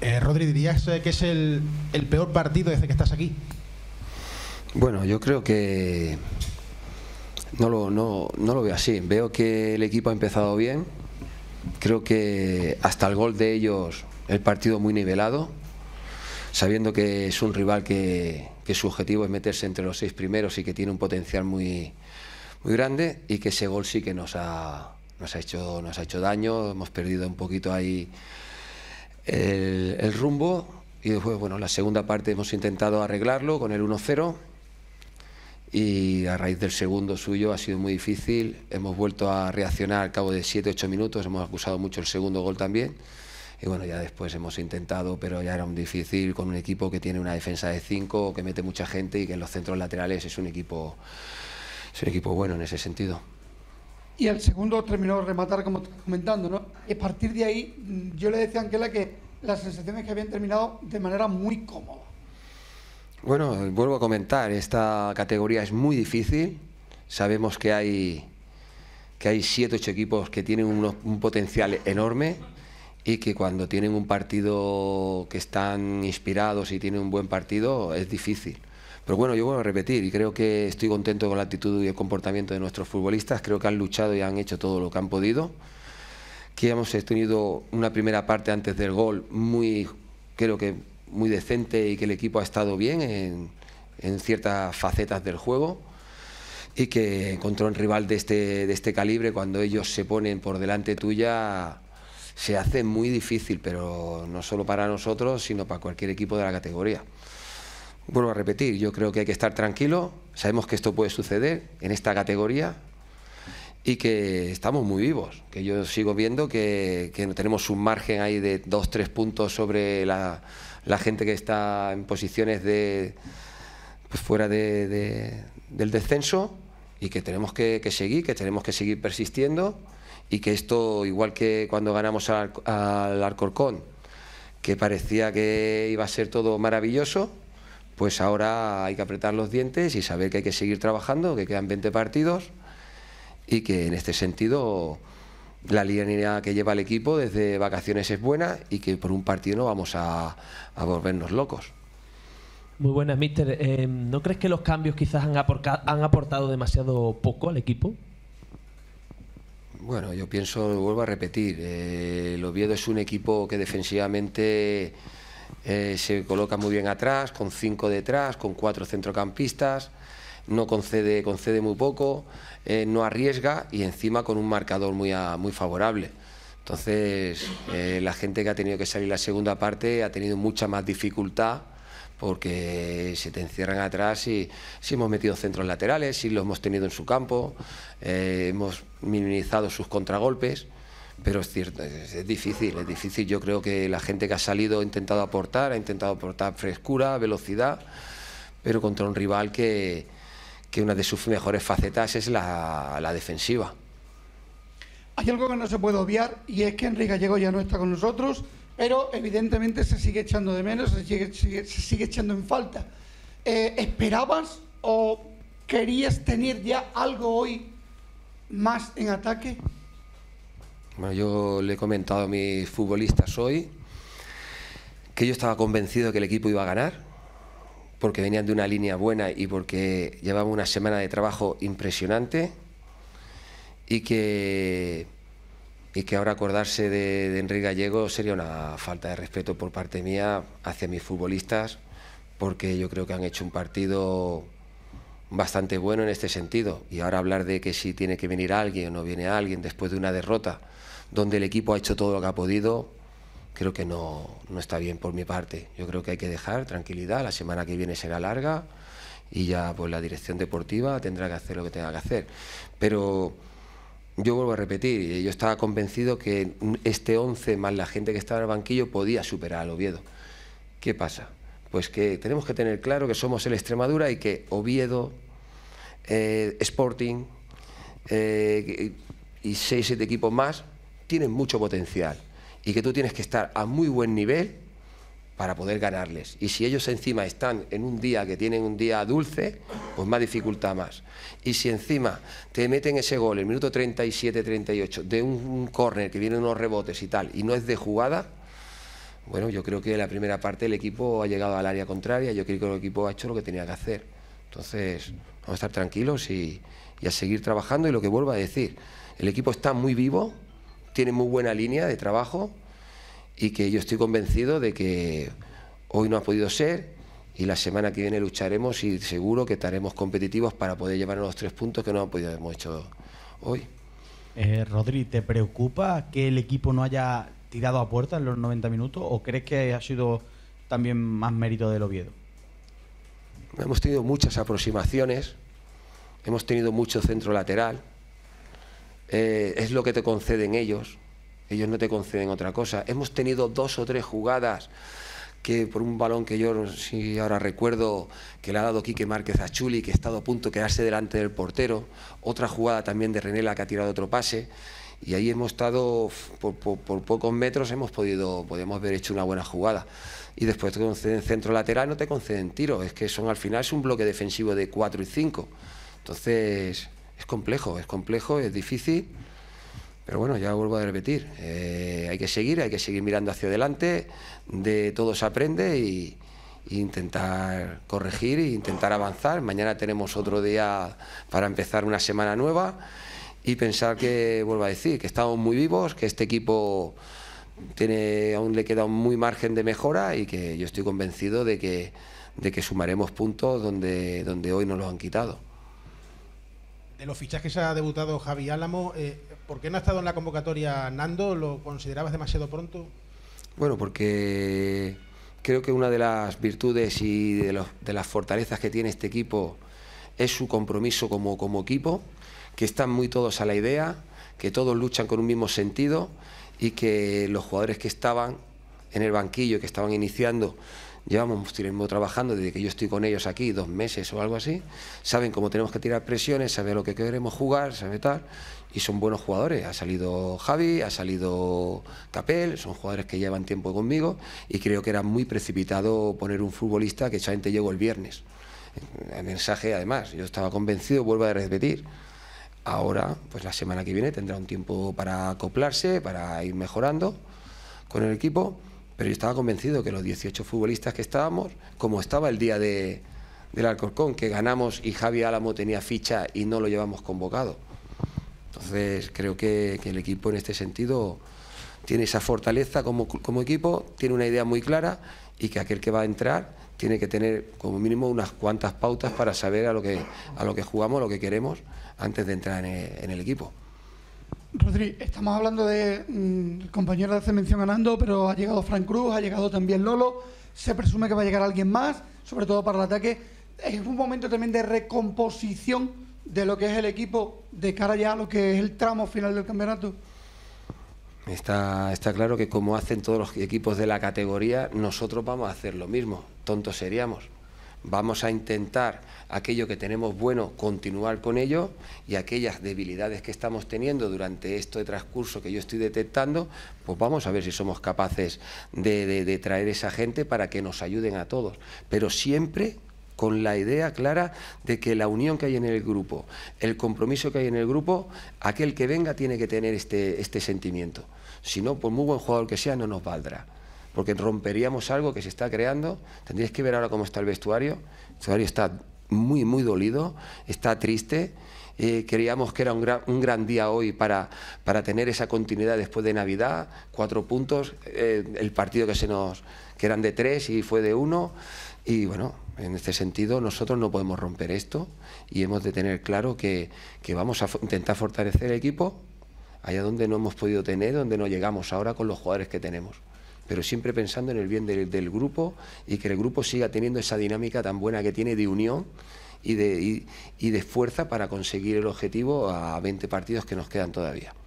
Eh, Rodri, ¿dirías eh, que es el, peor partido desde que estás aquí? Bueno, yo creo que no lo, veo así. Veo que el equipo ha empezado bien. Creo que hasta el gol de ellos el partido muy nivelado, sabiendo que es un rival que, su objetivo es meterse entre los seis primeros y que tiene un potencial muy, muy grande y que ese gol sí que nos nos ha hecho daño. Hemos perdido un poquito ahí el, rumbo y después, bueno, la segunda parte hemos intentado arreglarlo con el 1-0 y a raíz del segundo suyo ha sido muy difícil. Hemos vuelto a reaccionar al cabo de 7-8 minutos, hemos acusado mucho el segundo gol también. Y bueno, ya después hemos intentado, pero ya era un difícil con un equipo que tiene una defensa de 5, que mete mucha gente y que en los centros laterales es un equipo, es un equipo bueno en ese sentido. Y el segundo terminó rematar, como comentando, ¿no? Y a partir de ahí, yo le decía a Angela que las sensaciones que habían terminado de manera muy cómoda. Bueno, vuelvo a comentar, esta categoría es muy difícil. Sabemos que hay que hay siete ocho equipos que tienen un potencial enorme y que cuando tienen un partido que están inspirados y tienen un buen partido es difícil. Pero bueno, yo vuelvo a repetir y creo que estoy contento con la actitud y el comportamiento de nuestros futbolistas. Creo que han luchado y han hecho todo lo que han podido. Que hemos tenido una primera parte antes del gol muy, creo que muy decente y que el equipo ha estado bien en, ciertas facetas del juego y que contra un rival de este, de este calibre, cuando ellos se ponen por delante tuya, se hace muy difícil, pero no solo para nosotros, sino para cualquier equipo de la categoría vuelvo a repetir, yo creo que hay que estar tranquilo, sabemos que esto puede suceder en esta categoría y que estamos muy vivos, que yo sigo viendo que, que tenemos un margen ahí de dos, tres puntos sobre la, gente que está en posiciones de pues fuera del descenso y que tenemos que, seguir, que tenemos que seguir persistiendo y que esto, igual que cuando ganamos al, al Alcorcón, que parecía que iba a ser todo maravilloso, pues ahora hay que apretar los dientes y saber que hay que seguir trabajando, que quedan 20 partidos y que en este sentido la línea que lleva el equipo desde vacaciones es buena y que por un partido no vamos a, volvernos locos. Muy buenas, míster. Eh, ¿No crees que los cambios quizás han, aportado demasiado poco al equipo? Bueno, yo pienso, vuelvo a repetir, eh, el Oviedo es un equipo que defensivamente eh, se coloca muy bien atrás, con cinco detrás, con cuatro centrocampistas, no concede, concede muy poco, eh, no arriesga y encima con un marcador muy, muy favorable. Entonces, eh, la gente que ha tenido que salir la segunda parte ha tenido mucha más dificultad porque se te encierran atrás y si hemos metido centros laterales, si los hemos tenido en su campo, hemos minimizado sus contragolpes. Pero es cierto, es, difícil, es difícil. Yo creo que la gente que ha salido ha intentado aportar, ha intentado aportar frescura, velocidad, pero contra un rival que, una de sus mejores facetas es la, defensiva. Hay algo que no se puede obviar y es que Enrique Gallego ya no está con nosotros, pero evidentemente se sigue echando de menos, se sigue, echando en falta. Eh, ¿Esperabas o querías tener ya algo hoy más en ataque? Yo le he comentado a mis futbolistas hoy que yo estaba convencido que el equipo iba a ganar, porque venían de una línea buena y porque llevaban una semana de trabajo impresionante y que, y que ahora acordarse de, de Enrique Gallego sería una falta de respeto por parte mía hacia mis futbolistas, porque yo creo que han hecho un partido bastante bueno en este sentido. Y ahora hablar de que si tiene que venir alguien o no viene alguien después de una derrota, donde el equipo ha hecho todo lo que ha podido, creo que no, está bien por mi parte. Yo creo que hay que dejar tranquilidad, la semana que viene será larga y ya pues la dirección deportiva tendrá que hacer lo que tenga que hacer. Pero yo vuelvo a repetir, yo estaba convencido que este 11 más la gente que estaba en el banquillo podía superar al Oviedo. ¿Qué pasa? Pues que tenemos que tener claro que somos el Extremadura y que Oviedo, eh, Sporting eh, y 6-7 equipos más tienen mucho potencial y que tú tienes que estar a muy buen nivel para poder ganarles. Y si ellos encima están en un día que tienen un día dulce, pues más dificultad más. Y si encima te meten ese gol, el minuto 37-38, de un, un córner que viene unos rebotes y tal, y no es de jugada, bueno, yo creo que la primera parte el equipo ha llegado al área contraria, yo creo que el equipo ha hecho lo que tenía que hacer. Entonces, vamos a estar tranquilos y, y a seguir trabajando y lo que vuelvo a decir, el equipo está muy vivo, tiene muy buena línea de trabajo y que yo estoy convencido de que hoy no ha podido ser y la semana que viene lucharemos y seguro que estaremos competitivos para poder llevarnos los tres puntos que no hemos podido hemos hecho hoy. Eh, Rodri, ¿te preocupa que el equipo no haya tirado a puerta en los 90 minutos o crees que ha sido también más mérito del Oviedo? Hemos tenido muchas aproximaciones, hemos tenido mucho centro lateral, eh, es lo que te conceden ellos. Ellos no te conceden otra cosa. Hemos tenido dos o tres jugadas que por un balón que yo si ahora recuerdo que le ha dado Quique Márquez a Chuli, que ha estado a punto de quedarse delante del portero, otra jugada también de Renela que ha tirado otro pase, y ahí hemos estado, por, pocos metros hemos podido, podemos haber hecho una buena jugada. Y después te conceden centro lateral, no te conceden tiro, es que son al final es un bloque defensivo de 4 y 5. Entonces, es complejo, es complejo, es difícil, pero bueno, ya vuelvo a repetir, eh, hay que seguir, hay que seguir mirando hacia adelante, de todo se aprende y, e intentar corregir e intentar avanzar. Mañana tenemos otro día para empezar una semana nueva y pensar que, vuelvo a decir, que estamos muy vivos, que este equipo tiene, aún le queda muy margen de mejora y que yo estoy convencido de que, de que sumaremos puntos donde, donde hoy nos los han quitado de los fichajes ha debutado Javi Álamo. Eh, ¿Por qué no ha estado en la convocatoria Nando? ¿Lo considerabas demasiado pronto? Bueno, porque creo que una de las virtudes y de, las fortalezas que tiene este equipo es su compromiso como, como equipo, que están muy todos a la idea, que todos luchan con un mismo sentido y que los jugadores que estaban en el banquillo, que estaban iniciando, llevamos tiempo trabajando desde que yo estoy con ellos aquí, dos meses o algo así, saben cómo tenemos que tirar presiones, saben lo que queremos jugar, saben tal, y son buenos jugadores. Ha salido Javi, ha salido Capel, son jugadores que llevan tiempo conmigo y creo que era muy precipitado poner un futbolista que solamente llegó el viernes. El mensaje, además, yo estaba convencido, vuelvo a repetir. Ahora, pues la semana que viene tendrá un tiempo para acoplarse, para ir mejorando con el equipo pero yo estaba convencido que los 18 futbolistas que estábamos, como estaba el día de, del Alcorcón, que ganamos y Javi Álamo tenía ficha y no lo llevamos convocado. Entonces creo que, el equipo en este sentido tiene esa fortaleza como, equipo, tiene una idea muy clara y que aquel que va a entrar tiene que tener como mínimo unas cuantas pautas para saber a lo que, a lo que jugamos, lo que queremos antes de entrar en el equipo. Rodri, estamos hablando de. compañeros mm, el hace mención ganando, pero ha llegado Frank Cruz, ha llegado también Lolo. Se presume que va a llegar alguien más, sobre todo para el ataque. Es un momento también de recomposición de lo que es el equipo de cara ya a lo que es el tramo final del campeonato. está claro que como hacen todos los equipos de la categoría, nosotros vamos a hacer lo mismo. Tontos seríamos vamos a intentar aquello que tenemos bueno, continuar con ello y aquellas debilidades que estamos teniendo durante este transcurso que yo estoy detectando, pues vamos a ver si somos capaces de, traer esa gente para que nos ayuden a todos, pero siempre con la idea clara de que la unión que hay en el grupo, el compromiso que hay en el grupo, aquel que venga tiene que tener este, este sentimiento. Si no, por muy buen jugador que sea, no nos valdrá porque romperíamos algo que se está creando. ...tendrías que ver ahora cómo está el vestuario. El vestuario está muy, muy dolido, está triste. Eh, creíamos que era un gran, día hoy para, para, tener esa continuidad después de Navidad, cuatro puntos, eh, el partido que se nos que eran de tres y fue de uno. Y bueno, en este sentido nosotros no podemos romper esto y hemos de tener claro que, que vamos a intentar fortalecer el equipo allá donde no hemos podido tener, donde no llegamos ahora con los jugadores que tenemos pero siempre pensando en el bien del, grupo y que el grupo siga teniendo esa dinámica tan buena que tiene de unión y de, y de fuerza para conseguir el objetivo a 20 partidos que nos quedan todavía.